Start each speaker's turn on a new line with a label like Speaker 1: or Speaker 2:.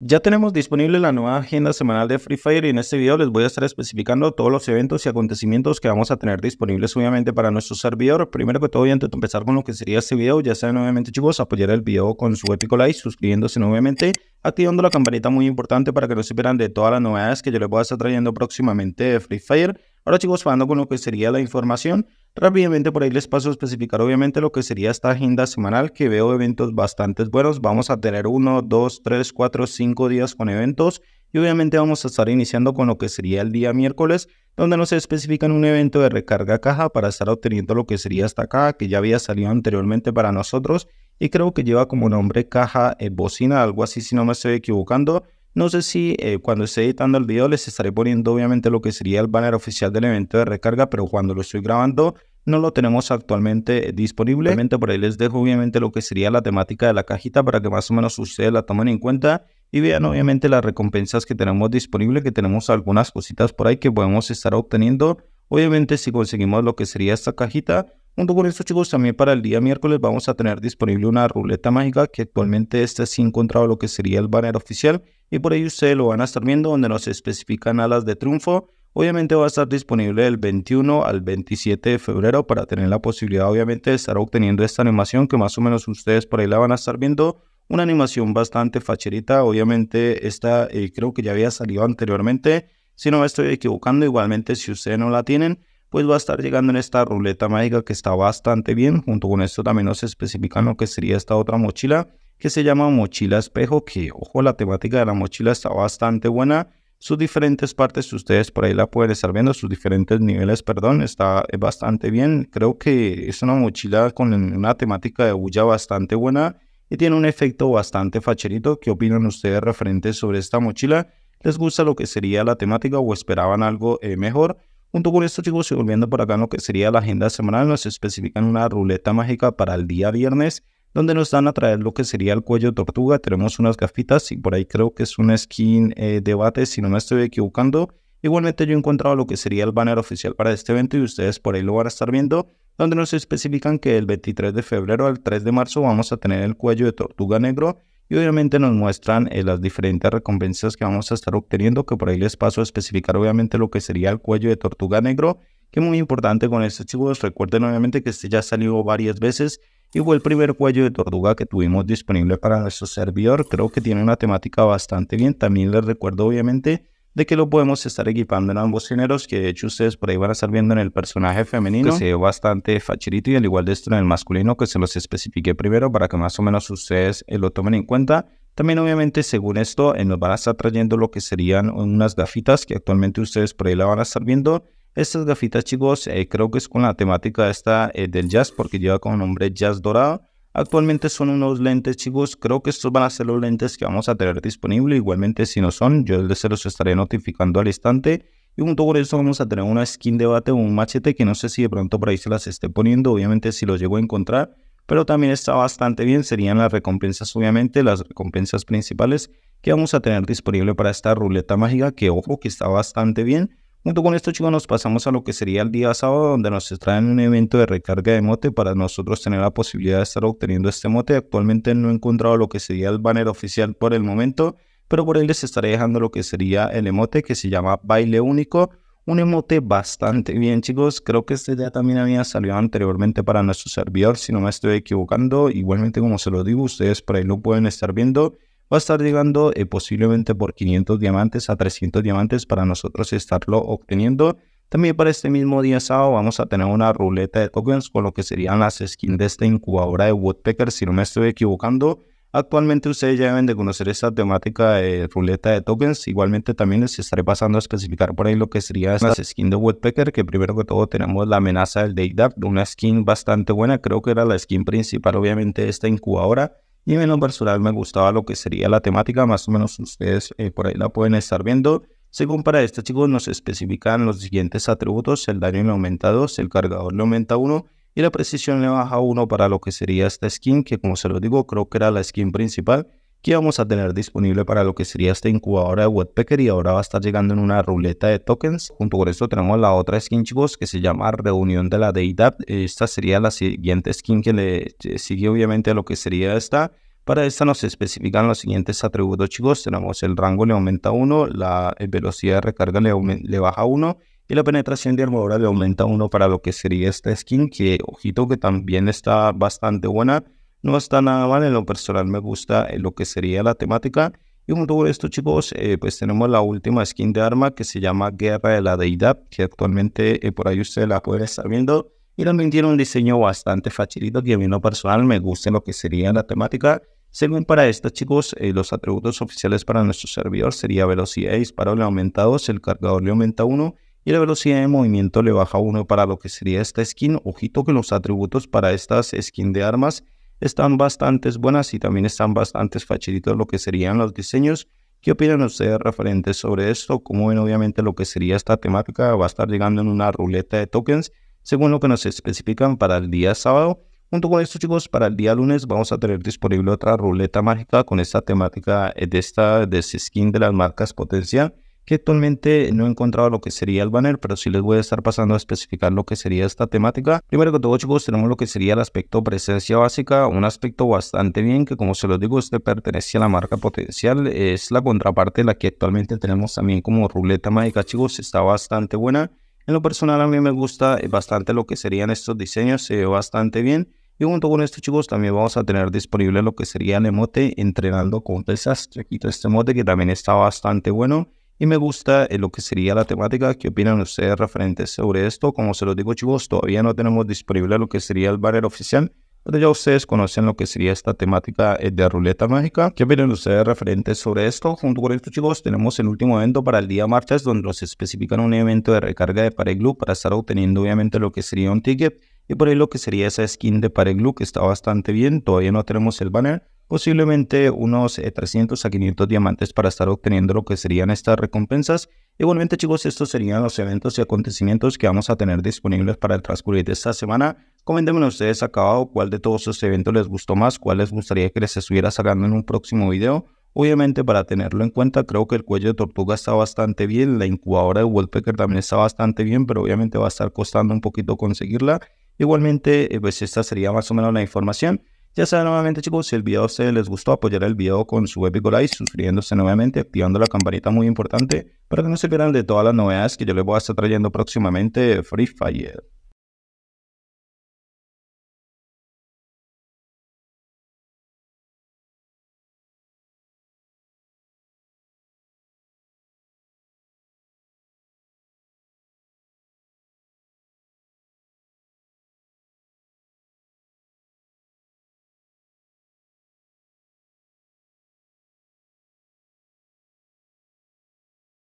Speaker 1: Ya tenemos disponible la nueva agenda semanal de Free Fire y en este video les voy a estar especificando todos los eventos y acontecimientos que vamos a tener disponibles obviamente para nuestro servidor. Primero que todo antes a empezar con lo que sería este video, ya saben nuevamente chicos apoyar el video con su épico like, suscribiéndose nuevamente, activando la campanita muy importante para que no se pierdan de todas las novedades que yo les voy a estar trayendo próximamente de Free Fire. Ahora chicos, pasando con lo que sería la información, rápidamente por ahí les paso a especificar obviamente lo que sería esta agenda semanal, que veo eventos bastante buenos. Vamos a tener uno, dos, tres, cuatro, cinco días con eventos y obviamente vamos a estar iniciando con lo que sería el día miércoles, donde nos especifican un evento de recarga caja para estar obteniendo lo que sería esta caja que ya había salido anteriormente para nosotros y creo que lleva como nombre caja eh, bocina, algo así si no me estoy equivocando. No sé si eh, cuando esté editando el video les estaré poniendo obviamente lo que sería el banner oficial del evento de recarga, pero cuando lo estoy grabando no lo tenemos actualmente eh, disponible. Obviamente por ahí les dejo obviamente lo que sería la temática de la cajita para que más o menos ustedes la tomen en cuenta y vean obviamente las recompensas que tenemos disponible, que tenemos algunas cositas por ahí que podemos estar obteniendo. Obviamente si conseguimos lo que sería esta cajita, Junto con esto chicos también para el día miércoles vamos a tener disponible una ruleta mágica que actualmente está sin encontrado lo que sería el banner oficial y por ahí ustedes lo van a estar viendo donde nos especifican alas de triunfo. Obviamente va a estar disponible del 21 al 27 de febrero para tener la posibilidad obviamente de estar obteniendo esta animación que más o menos ustedes por ahí la van a estar viendo. Una animación bastante facherita, obviamente esta eh, creo que ya había salido anteriormente, si no me estoy equivocando igualmente si ustedes no la tienen pues va a estar llegando en esta ruleta mágica que está bastante bien. Junto con esto también nos especifican lo que sería esta otra mochila que se llama mochila espejo, que ojo, la temática de la mochila está bastante buena. Sus diferentes partes, ustedes por ahí la pueden estar viendo, sus diferentes niveles, perdón, está eh, bastante bien. Creo que es una mochila con una temática de bulla bastante buena y tiene un efecto bastante facherito. ¿Qué opinan ustedes referentes sobre esta mochila? ¿Les gusta lo que sería la temática o esperaban algo eh, mejor? Junto con esto, chicos, y volviendo por acá en lo que sería la agenda semanal, nos especifican una ruleta mágica para el día viernes, donde nos dan a traer lo que sería el cuello de tortuga. Tenemos unas gafitas y por ahí creo que es una skin eh, debate, si no me estoy equivocando. Igualmente yo he encontrado lo que sería el banner oficial para este evento y ustedes por ahí lo van a estar viendo, donde nos especifican que el 23 de febrero al 3 de marzo vamos a tener el cuello de tortuga negro y obviamente nos muestran eh, las diferentes recompensas que vamos a estar obteniendo, que por ahí les paso a especificar obviamente lo que sería el cuello de tortuga negro, que muy importante con este chivo, pues, recuerden obviamente que este ya salió varias veces y fue el primer cuello de tortuga que tuvimos disponible para nuestro servidor, creo que tiene una temática bastante bien, también les recuerdo obviamente de que lo podemos estar equipando en ambos géneros, que de hecho ustedes por ahí van a estar viendo en el personaje femenino, que se ve bastante facherito y al igual de esto en el masculino, que se los especifique primero para que más o menos ustedes eh, lo tomen en cuenta. También obviamente según esto eh, nos van a estar trayendo lo que serían unas gafitas que actualmente ustedes por ahí la van a estar viendo. Estas gafitas chicos eh, creo que es con la temática esta del jazz porque lleva como nombre jazz dorado Actualmente son unos lentes, chicos. Creo que estos van a ser los lentes que vamos a tener disponibles, Igualmente, si no son, yo desde se los estaré notificando al instante. Y junto con eso vamos a tener una skin de bate o un machete que no sé si de pronto por ahí se las esté poniendo. Obviamente, si los llego a encontrar. Pero también está bastante bien. Serían las recompensas, obviamente, las recompensas principales que vamos a tener disponible para esta ruleta mágica. Que ojo, que está bastante bien. Junto con esto, chicos, nos pasamos a lo que sería el día sábado, donde nos traen un evento de recarga de emote para nosotros tener la posibilidad de estar obteniendo este emote Actualmente no he encontrado lo que sería el banner oficial por el momento, pero por ahí les estaré dejando lo que sería el emote que se llama baile único. Un emote bastante bien, chicos. Creo que este ya también había salido anteriormente para nuestro servidor, si no me estoy equivocando. Igualmente, como se lo digo, ustedes por ahí lo pueden estar viendo va a estar llegando eh, posiblemente por 500 diamantes a 300 diamantes para nosotros estarlo obteniendo. También para este mismo día sábado vamos a tener una ruleta de tokens con lo que serían las skins de esta incubadora de Woodpecker, si no me estoy equivocando. Actualmente ustedes ya deben de conocer esta temática de ruleta de tokens. Igualmente también les estaré pasando a especificar por ahí lo que serían las skins de Woodpecker, que primero que todo tenemos la amenaza del Day una skin bastante buena, creo que era la skin principal obviamente de esta incubadora. Y en lo personal me gustaba lo que sería la temática, más o menos ustedes eh, por ahí la pueden estar viendo. Según para este chico nos especifican los siguientes atributos, el daño le aumenta 2, el cargador le aumenta 1 y la precisión le baja 1 para lo que sería esta skin, que como se lo digo creo que era la skin principal que vamos a tener disponible para lo que sería esta incubadora de Webpacker y ahora va a estar llegando en una ruleta de tokens. Junto con esto tenemos la otra skin chicos que se llama Reunión de la Deidad. Esta sería la siguiente skin que le eh, sigue obviamente a lo que sería esta. Para esta nos especifican los siguientes atributos chicos. Tenemos el rango le aumenta 1, la eh, velocidad de recarga le, baja 1 y la penetración de armadura le aumenta 1 para lo que sería esta skin que ojito que también está bastante buena no está nada mal en lo personal, me gusta eh, lo que sería la temática. Y junto con esto, chicos, eh, pues tenemos la última skin de arma que se llama Guerra de la Deidad, que actualmente eh, por ahí ustedes la puede estar viendo. Y también tiene un diseño bastante facilito que a mí en lo personal me gusta lo que sería la temática. Según para esta, chicos, los atributos oficiales para nuestro servidor sería velocidad de disparo le aumenta el cargador le aumenta uno y la velocidad de movimiento le baja uno para lo que sería esta skin. Ojito que los atributos para estas skin de armas están bastante buenas y también están bastante facheritos lo que serían los diseños. ¿Qué opinan ustedes referentes sobre esto? Como ven, obviamente lo que sería esta temática va a estar llegando en una ruleta de tokens, según lo que nos especifican para el día sábado. Junto con esto, chicos, para el día lunes vamos a tener disponible otra ruleta mágica con esta temática de esta de skin de las marcas potencial que actualmente no he encontrado lo que sería el banner, pero sí les voy a estar pasando a especificar lo que sería esta temática. Primero que todo chicos, tenemos lo que sería el aspecto presencia básica, un aspecto bastante bien que como se lo digo, este pertenece a la marca potencial, es la contraparte la que actualmente tenemos también como ruleta mágica chicos, está bastante buena. En lo personal a mí me gusta bastante lo que serían estos diseños, se ve bastante bien. Y junto con esto, chicos, también vamos a tener disponible lo que sería el emote entrenando con desastre. Aquí este emote que también está bastante bueno. Y me gusta eh, lo que sería la temática. ¿Qué opinan ustedes referentes sobre esto? Como se los digo, chicos, todavía no tenemos disponible lo que sería el banner oficial. Pero ya ustedes conocen lo que sería esta temática eh, de ruleta mágica. ¿Qué opinan ustedes referentes sobre esto? Junto con esto, chicos, tenemos el último evento para el día martes, donde nos especifican un evento de recarga de Pareglu para estar obteniendo, obviamente, lo que sería un ticket. Y por ahí lo que sería esa skin de Pareglu, que está bastante bien. Todavía no tenemos el banner posiblemente unos 300 eh, a 500 diamantes para estar obteniendo lo que serían estas recompensas. Igualmente chicos, estos serían los eventos y acontecimientos que vamos a tener disponibles para el transcurrir de esta semana. Coméntenme ustedes acabado cuál de todos esos eventos les gustó más, cuál les gustaría que les estuviera sacando en un próximo video. Obviamente para tenerlo en cuenta, creo que el cuello de tortuga está bastante bien, la incubadora de Wolpecker también está bastante bien, pero obviamente va a estar costando un poquito conseguirla. Igualmente, eh, pues esta sería más o menos la información. Ya saben nuevamente chicos, si el video se les gustó, apoyar el video con su épico like, suscribiéndose nuevamente, activando la campanita muy importante, para que no se pierdan de todas las novedades que yo les voy a estar trayendo próximamente Free Fire.